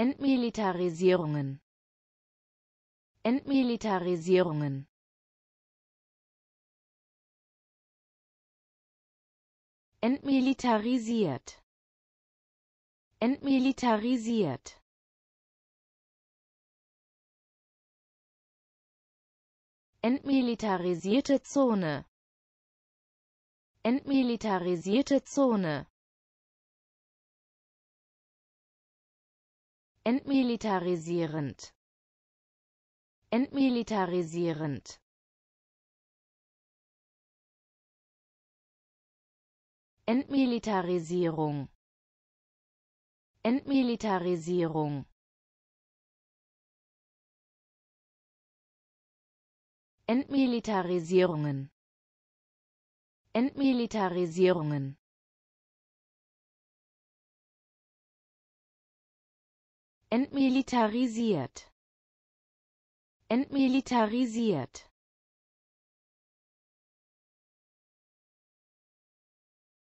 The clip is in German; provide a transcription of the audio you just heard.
Entmilitarisierungen Entmilitarisierungen Entmilitarisiert Entmilitarisiert Entmilitarisierte Zone Entmilitarisierte Zone entmilitarisierend entmilitarisierend Entmilitarisierung Entmilitarisierung Entmilitarisierungen Entmilitarisierungen entmilitarisiert entmilitarisiert